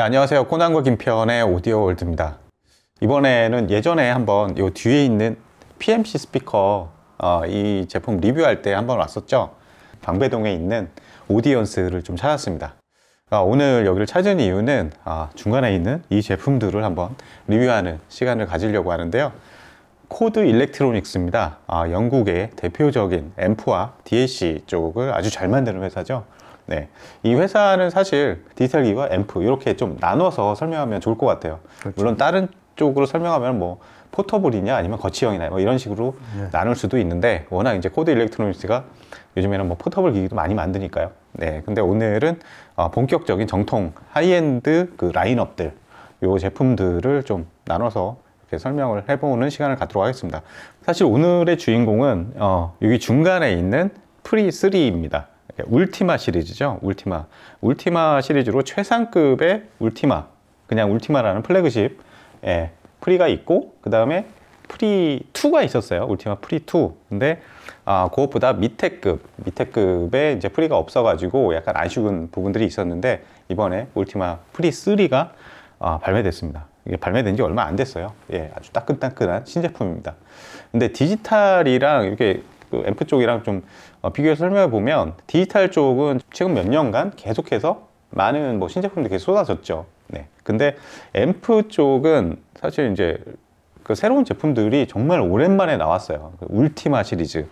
네, 안녕하세요. 코난과 김편의 오디오 월드입니다. 이번에는 예전에 한번 이 뒤에 있는 PMC 스피커 어, 이 제품 리뷰할 때 한번 왔었죠. 방배동에 있는 오디언스를 좀 찾았습니다. 아, 오늘 여기를 찾은 이유는 아, 중간에 있는 이 제품들을 한번 리뷰하는 시간을 가지려고 하는데요. 코드 일렉트로닉스입니다. 아, 영국의 대표적인 앰프와 DAC 쪽을 아주 잘 만드는 회사죠. 네. 이 회사는 사실 디지털 기기와 앰프 이렇게 좀 나눠서 설명하면 좋을 것 같아요. 그렇죠. 물론 다른 쪽으로 설명하면 뭐 포터블이냐 아니면 거치형이냐 뭐 이런 식으로 네. 나눌 수도 있는데 워낙 이제 코드 일렉트로닉스가 요즘에는 뭐 포터블 기기도 많이 만드니까요. 네. 근데 오늘은 어, 본격적인 정통 하이엔드 그 라인업들 요 제품들을 좀 나눠서 이렇게 설명을 해보는 시간을 갖도록 하겠습니다. 사실 오늘의 주인공은 어, 여기 중간에 있는 프리 3입니다. 울티마 시리즈죠. 울티마. 울티마 시리즈로 최상급의 울티마. 그냥 울티마라는 플래그십 예, 프리가 있고 그 다음에 프리 2가 있었어요. 울티마 프리 2. 근데 아, 그것보다 밑에 급, 밑에 급에 이제 프리가 없어가지고 약간 아쉬운 부분들이 있었는데 이번에 울티마 프리 3가 아, 발매됐습니다. 이게 발매된 지 얼마 안 됐어요. 예, 아주 따끈따끈한 신제품입니다. 근데 디지털이랑 이렇게 그 앰프 쪽이랑 좀 어, 비교해서 설명해 보면 디지털 쪽은 최근 몇 년간 계속해서 많은 뭐 신제품들이 계속 쏟아졌죠. 네. 근데 앰프 쪽은 사실 이제 그 새로운 제품들이 정말 오랜만에 나왔어요. 그 울티마 시리즈.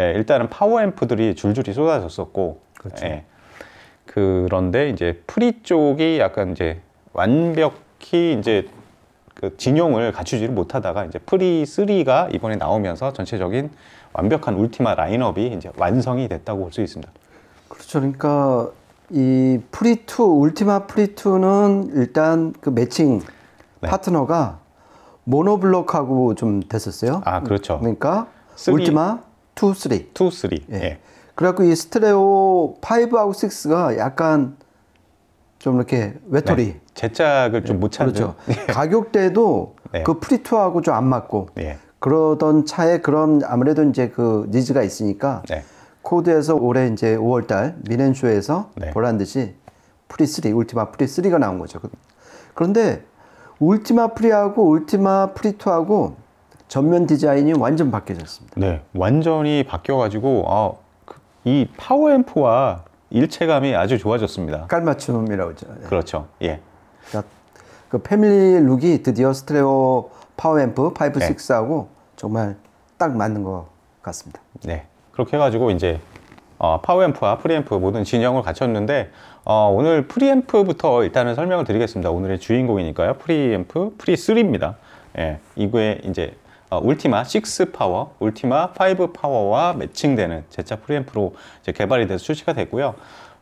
예, 일단은 파워 앰프들이 줄줄이 쏟아졌었고. 그렇죠. 예. 그런데 이제 프리 쪽이 약간 이제 완벽히 이제 그 진용을 갖추지를 못하다가 이제 프리 3가 이번에 나오면서 전체적인 완벽한 울티마 라인업이 이제 완성이 됐다고 볼 수 있습니다. 그렇죠. 그러니까 이 프리투 울티마 프리투는 일단 그 매칭 네. 파트너가 모노블록하고 좀 됐었어요. 아 그렇죠. 그러니까 3, 울티마 2, 3. 2, 3. 예. 예. 그래갖고 이 스트레오 5하고 6가 약간 좀 이렇게 외톨이 네. 제작을 좀 못 찾는 그렇죠. 가격대도 네. 그 프리투하고 좀 안 맞고 예. 그러던 차에 그럼 아무래도 이제 그 니즈가 있으니까 네. 코드에서 올해 이제 5월달 미넨쇼에서 네. 보란 듯이 프리3 울티마 프리3가 나온 거죠. 그, 그런데 울티마 프리하고 울티마 프리2하고 전면 디자인이 완전 바뀌어졌습니다. 네, 완전히 바뀌어가지고 아, 그, 이 파워 앰프와 일체감이 아주 좋아졌습니다. 깔맞춤이라고 그러죠. 예. 그렇죠. 예. 그러니까 그 패밀리 룩이 드디어 스트레오 파워앰프 5, 네. 6하고 정말 딱 맞는 것 같습니다. 네. 그렇게 해가지고 이제 어, 파워앰프와 프리앰프 모든 진영을 갖췄는데 어, 오늘 프리앰프부터 일단은 설명을 드리겠습니다. 오늘의 주인공이니까요. 프리앰프 프리3입니다. 예, 이거에 이제 어, 울티마 6 파워, 울티마 5 파워와 매칭되는 제차 프리앰프로 이제 개발이 돼서 출시가 됐고요.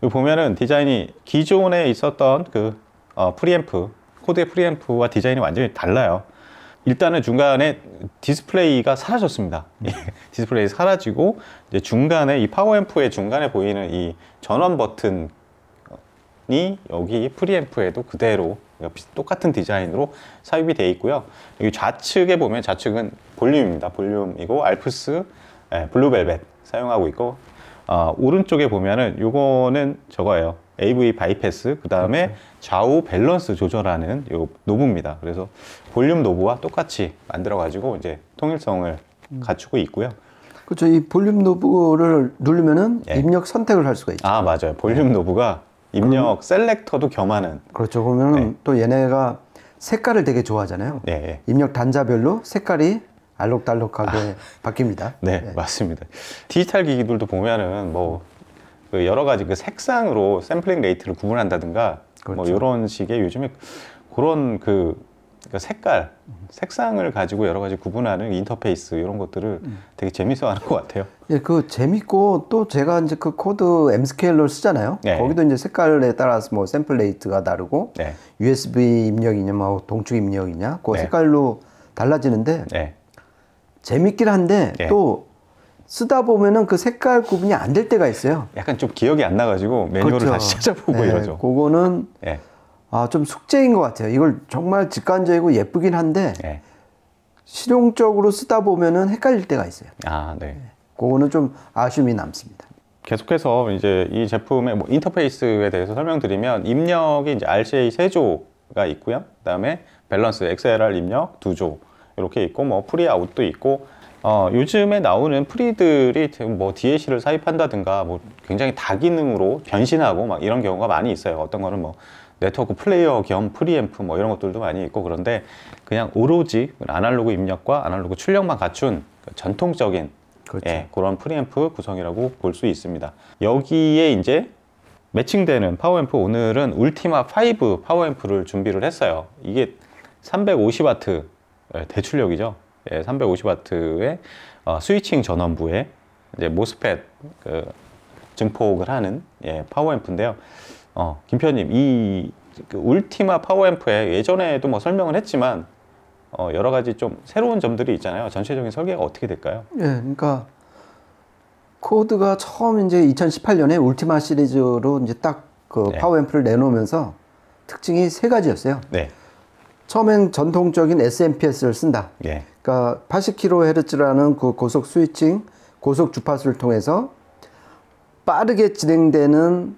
여기 보면은 디자인이 기존에 있었던 그 어, 프리앰프 코드의 프리앰프와 디자인이 완전히 달라요. 일단은 중간에 디스플레이가 사라졌습니다. 예, 디스플레이 사라지고 이제 중간에 이 파워앰프의 중간에 보이는 이 전원 버튼이 여기 프리앰프에도 그대로 똑같은 디자인으로 삽입이 되어 있고요. 여기 좌측에 보면 좌측은 볼륨입니다. 볼륨이고 알프스 네, 예, 블루벨벳 사용하고 있고 어, 오른쪽에 보면은 요거는 저거예요. AV 바이패스 그 다음에 그렇죠. 좌우 밸런스 조절하는 요 노브입니다. 그래서 볼륨 노브와 똑같이 만들어 가지고 이제 통일성을 음. 갖추고 있고요. 그렇죠. 이 볼륨 노브를 누르면은 예. 입력 선택을 할 수가 있죠. 아 맞아요. 볼륨 예. 노브가 입력 그럼, 셀렉터도 겸하는. 그렇죠. 그러면 네. 또 얘네가 색깔을 되게 좋아하잖아요. 네, 예. 입력 단자별로 색깔이 알록달록하게 아, 바뀝니다. 네, 네, 맞습니다. 디지털 기기들도 보면은 뭐 그 여러 가지 그 색상으로 샘플링 레이트를 구분한다든가 뭐 그렇죠. 뭐 이런 식의 요즘에 그런 그 그러니까 색깔, 색상을 가지고 여러 가지 구분하는 인터페이스 이런 것들을 음. 되게 재밌어하는 것 같아요. 예, 그 재밌고 또 제가 이제 그 코드 M 스케일러를 쓰잖아요. 네. 거기도 이제 색깔에 따라서 뭐 샘플 레이트가 다르고 네. USB 입력이냐, 뭐 동축 입력이냐, 그 네. 색깔로 달라지는데 네. 재밌긴 한데 네. 또 쓰다 보면은 그 색깔 구분이 안 될 때가 있어요. 약간 좀 기억이 안 나가지고 매뉴얼을 그렇죠. 다시 찾아보고 네, 이러죠. 그거는 네. 아, 좀 숙제인 것 같아요. 이걸 정말 직관적이고 예쁘긴 한데 네. 실용적으로 쓰다 보면은 헷갈릴 때가 있어요. 아, 네. 네. 그거는 좀 아쉬움이 남습니다. 계속해서 이제 이 제품의 뭐 인터페이스에 대해서 설명드리면 입력이 이제 RCA 세조가 있고요. 그다음에 밸런스 XLR 입력 두조 이렇게 있고 뭐 프리 아웃도 있고 어, 요즘에 나오는 프리들이 뭐 DAC를 사입한다든가뭐 굉장히 다기능으로 변신하고 막 이런 경우가 많이 있어요. 어떤 거는 뭐 네트워크 플레이어 겸 프리앰프 뭐 이런 것들도 많이 있고 그런데 그냥 오로지 그 아날로그 입력과 아날로그 출력만 갖춘 그 전통적인 그렇죠. 예, 그런 프리앰프 구성이라고 볼 수 있습니다. 여기에 이제 매칭되는 파워앰프 오늘은 울티마 5 파워앰프를 준비를 했어요. 이게 350W 예, 대출력이죠. 예, 350W의 어, 스위칭 전원부에 이제 모스펫 그 증폭을 하는 예, 파워앰프인데요. 어, 김표님, 이그 울티마 파워앰프에 예전에도 뭐 설명을 했지만 어, 여러 가지 좀 새로운 점들이 있잖아요. 전체적인 설계가 어떻게 될까요? 예, 그러니까 코드가 처음 이제 2018년에 울티마 시리즈로 이제 딱그 네. 파워앰프를 내놓으면서 특징이 세 가지였어요. 네. 처음엔 전통적인 SMPS를 쓴다. 예. 그러니까 80kHz라는 그 고속 스위칭, 고속 주파수를 통해서 빠르게 진행되는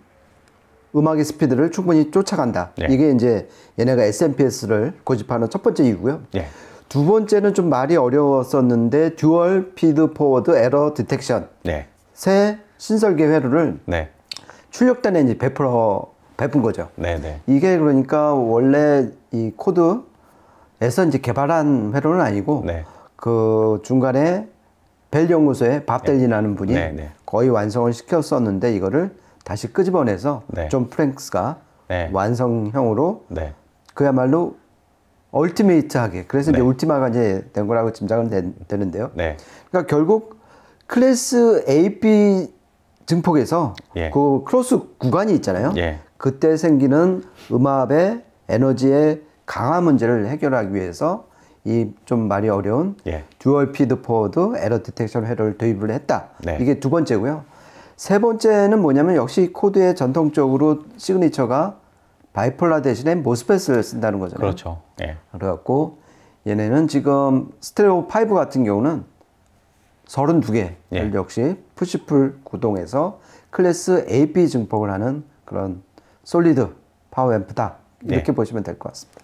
음악의 스피드를 충분히 쫓아간다. 예. 이게 이제 얘네가 SMPS를 고집하는 첫 번째 이유고요. 예. 두 번째는 좀 말이 어려웠었는데 듀얼 피드 포워드 에러 디텍션 네. 새 신설계 회로를 네. 출력단에 이제 베풀어 베푼 거죠. 네네. 네. 이게 그러니까 원래 이 코드에서 이제 개발한 회로는 아니고 네. 그 중간에 벨연구소에 밥델리라는 네. 분이 네네. 네. 거의 완성을 시켰었는데 이거를 다시 끄집어내서 네. 존 프랭크스가 네. 완성형으로 그야말로 얼티메이트하게 그래서 이제 울티마가 이제 된 거라고 짐작은 되, 는데요 그러니까 결국 클래스 AP 증폭에서 예. 그 크로스 구간이 있잖아요. 예. 그때 생기는 음압의 에너지의 강화 문제를 해결하기 위해서 이 좀 말이 어려운 예. 듀얼 피드 포워드 에러 디텍션 회로를 도입을 했다. 네. 이게 두 번째고요. 세 번째는 뭐냐면 역시 코드의 전통적으로 시그니처가 바이폴라 대신에 모스펫을 쓴다는 거잖아요. 그렇죠. 예. 그래갖고 얘네는 지금 스테레오 파이브 같은 경우는 32개 예. 역시 푸시풀 구동에서 클래스 AP 증폭을 하는 그런 솔리드 파워앰프다 이렇게 네. 보시면 될 것 같습니다.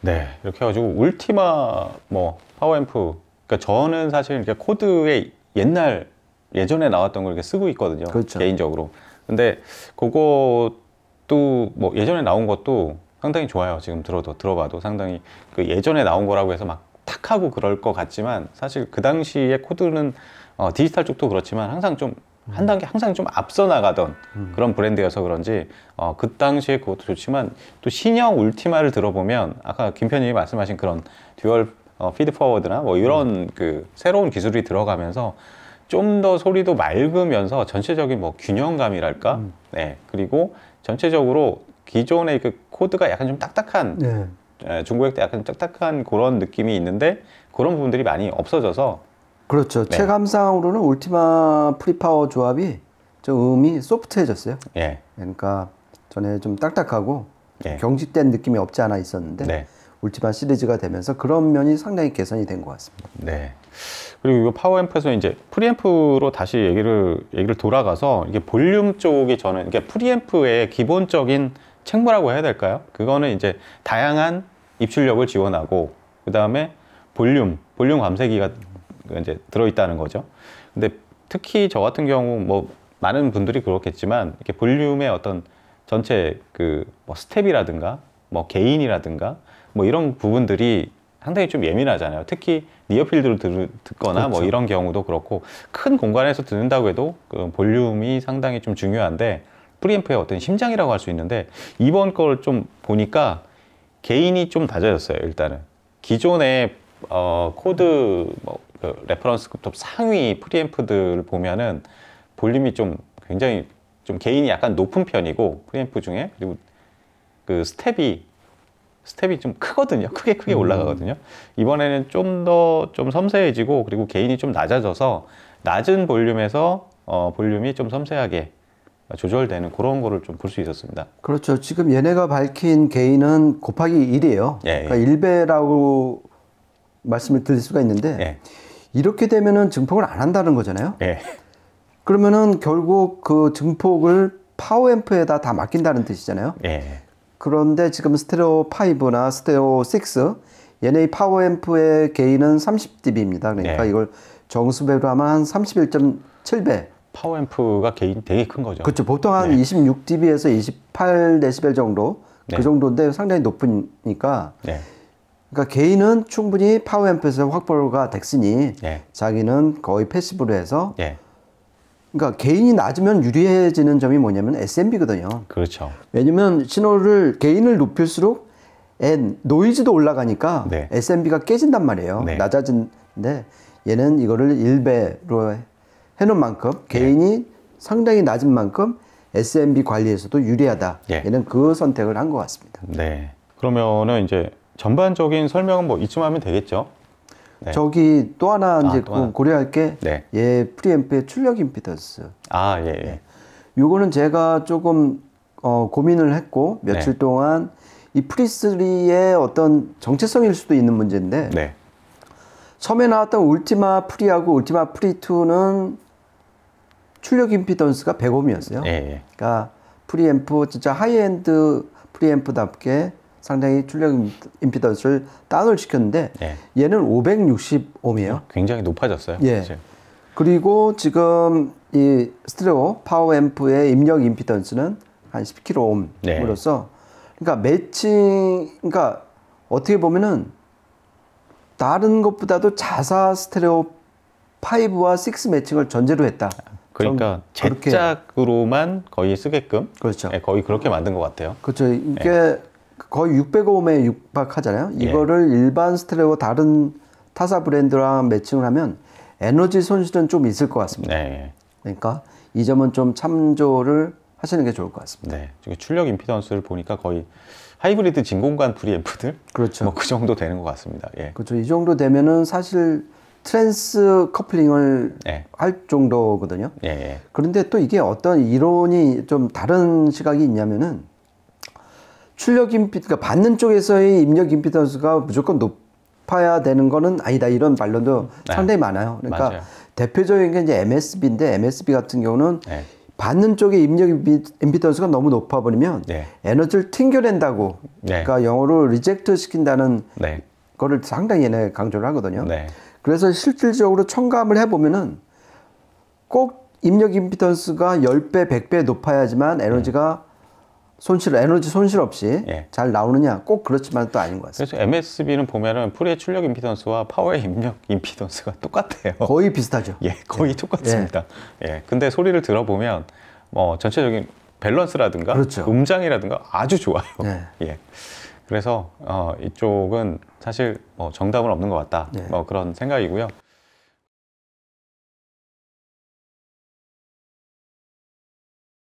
네, 이렇게 해가지고 울티마 뭐 파워앰프. 그러니까 저는 사실 이렇게 코드의 옛날 예전에 나왔던 걸 이렇게 쓰고 있거든요. 그렇죠. 개인적으로. 근데 그것도 뭐 예전에 나온 것도 상당히 좋아요. 지금 들어도 들어봐도 상당히 그 예전에 나온 거라고 해서 막탁 하고 그럴 것 같지만 사실 그 당시에 코드는 어, 디지털 쪽도 그렇지만 항상 좀한 음. 단계 항상 좀 앞서 나가던 음. 그런 브랜드여서 그런지 어, 그 당시에 그것도 좋지만 또 신형 울티마를 들어보면 아까 김 편님이 말씀하신 그런 듀얼 어, 피드 포워드나 뭐 이런 음. 그 새로운 기술이 들어가면서 좀 더 소리도 맑으면서 전체적인 뭐 균형감이랄까 음. 네 그리고 전체적으로 기존의 그 코드가 약간 좀 딱딱한 네. 예, 중고액 대 약간 딱딱한 그런 느낌이 있는데 그런 부분들이 많이 없어져서 그렇죠. 네. 체감상으로는 울티마 프리파워 조합이 좀 음이 소프트해졌어요. 예. 그러니까 전에 좀 딱딱하고 예. 경직된 느낌이 없지 않아 있었는데 네. 울티마 시리즈가 되면서 그런 면이 상당히 개선이 된 것 같습니다. 네. 그리고 이 파워 앰프에서 이제 프리앰프로 다시 얘기를 얘기를 돌아가서 이게 볼륨 쪽이 저는 이게 그러니까 프리앰프의 기본적인 책무라고 해야 될까요? 그거는 이제 다양한 입출력을 지원하고 그 다음에 볼륨, 볼륨 감쇄기가 이제 들어있다는 거죠. 근데 특히 저 같은 경우 뭐 많은 분들이 그렇겠지만 이렇게 볼륨의 어떤 전체 그 뭐 스텝이라든가 뭐 개인이라든가 뭐 이런 부분들이 상당히 좀 예민하잖아요. 특히 니어필드로 듣거나 뭐 그렇죠. 뭐 이런 경우도 그렇고 큰 공간에서 듣는다고 해도 그 볼륨이 상당히 좀 중요한데 프리앰프의 어떤 심장이라고 할 수 있는데 이번 걸 좀 보니까 개인이 좀낮아졌어요 일단은 기존의 어, 코드 뭐, 그 레퍼런스 급톱 상위 프리앰프들 보면은 볼륨이 좀 굉장히 좀 개인이 약간 높은 편이고 프리앰프 중에 그리고 그 스텝이 스텝이 좀 크거든요 크게 크게 음. 올라가거든요 이번에는 좀 더좀 좀 섬세해지고 그리고 개인이 좀 낮아져서 낮은 볼륨에서 어, 볼륨이 좀 섬세하게 조절되는 그런 거를 좀 볼 수 있었습니다. 그렇죠. 지금 얘네가 밝힌 개인은 곱하기 1이에요. 예, 예. 그러니까 1배라고 말씀을 드릴 수가 있는데 예. 이렇게 되면은 증폭을 안 한다는 거잖아요. 예. 그러면은 결국 그 증폭을 파워앰프에다 다 맡긴다는 뜻이잖아요. 예. 그런데 지금 스테레오 5나 스테레오 6얘네 파워앰프의 개인은 30dB입니다. 그러니까 예. 이걸 정수배로 하면 한 31.7배 파워앰프가 되게 큰 거죠. 그렇죠. 보통 한 네. 26dB에서 28dB 정도 그 네. 정도인데 상당히 높으니까 네. 그러니까 개인은 충분히 파워앰프에서 확보가 됐으니 네. 자기는 거의 패시브로 해서 네. 그러니까 개인이 낮으면 유리해지는 점이 뭐냐면 SMB거든요. 그렇죠. 왜냐면 신호를 개인을 높일수록 N 노이즈도 올라가니까 SMB가 네. 깨진단 말이에요. 낮아진데 얘는 이거를 1배로 해놓은 만큼 네. 개인이 상당히 낮은 만큼 SMB 관리에서도 유리하다. 얘는 네. 그 선택을 한 것 같습니다. 네. 그러면은 이제 전반적인 설명은 뭐 이쯤 하면 되겠죠? 네. 저기 또 하나 아, 이제 아, 또 하나. 고려할 게 네. 예, 프리앰프의 출력 임피던스. 아, 예. 예. 네. 요거는 제가 조금 어, 고민을 했고 며칠 네. 동안 이 프리스리의 어떤 정체성일 수도 있는 문제인데 처음에 나왔던 울티마 프리하고 울티마 프리2는 출력 임피던스가 100옴이었어요. 예, 예. 그러니까 프리앰프 진짜 하이엔드 프리앰프답게 상당히 출력 임피던스를 다운을 시켰는데 예. 얘는 560옴이에요. 아, 굉장히 높아졌어요. 예. 그렇죠. 그리고 지금 이 스트레오 파워 앰프의 입력 임피던스는 한 10kΩ으로서 네. 그러니까 매칭 그러니까 어떻게 보면은 다른 것보다도 자사 스테레오 5와 6 매칭을 전제로 했다. 그러니까 제작으로만 거의 쓰게끔 그렇죠. 예, 거의 그렇게 만든 것 같아요. 그렇죠. 이게 예. 거의 600옴에 육박하잖아요. 예. 이거를 일반 스테레오 다른 타사 브랜드랑 매칭을 하면 에너지 손실은 좀 있을 것 같습니다. 네, 예. 그러니까 이 점은 좀 참조를 하시는 게 좋을 것 같습니다. 네. 출력 임피던스를 보니까 거의 하이브리드 진공관 브리앰프들 그렇죠. 뭐 그 정도 되는 것 같습니다. 예. 그렇죠. 이 정도 되면은 사실 트랜스 커플링을 예. 할 정도거든요. 예, 예. 그런데 또 이게 어떤 이론이 좀 다른 시각이 있냐면은 출력 임피드, 그러니까 받는 쪽에서의 입력 임피던스가 무조건 높아야 되는 거는 아니다 이런 반론도 음. 네. 상당히 많아요. 그러니까 맞아요. 대표적인 게 이제 MSB인데 MSB 같은 경우는 네. 받는 쪽의 입력 임피던스가 너무 높아 버리면 네. 에너지를 튕겨낸다고 네. 그러니까 영어로 리젝트 시킨다는 네. 거를 상당히 얘네 강조를 하거든요. 네. 그래서 실질적으로 첨가을 해보면은 꼭 입력 임피던스가 10배, 100배 높아야지만 에너지가 손실, 에너지 손실 없이 예. 잘 나오느냐 꼭 그렇지만 또 아닌 것 같습니다. 그래서 MSB는 보면은 풀의 출력 임피던스와 파워의 입력 임피던스가 똑같아요. 거의 비슷하죠. 예, 거의 예. 똑같습니다. 예. 예. 근데 소리를 들어보면 뭐 전체적인 밸런스라든가 그렇죠. 음장이라든가 아주 좋아요. 네. 예. 그래서 어, 이쪽은 사실 뭐 정답은 없는 것 같다. 네. 뭐 그런 생각이고요.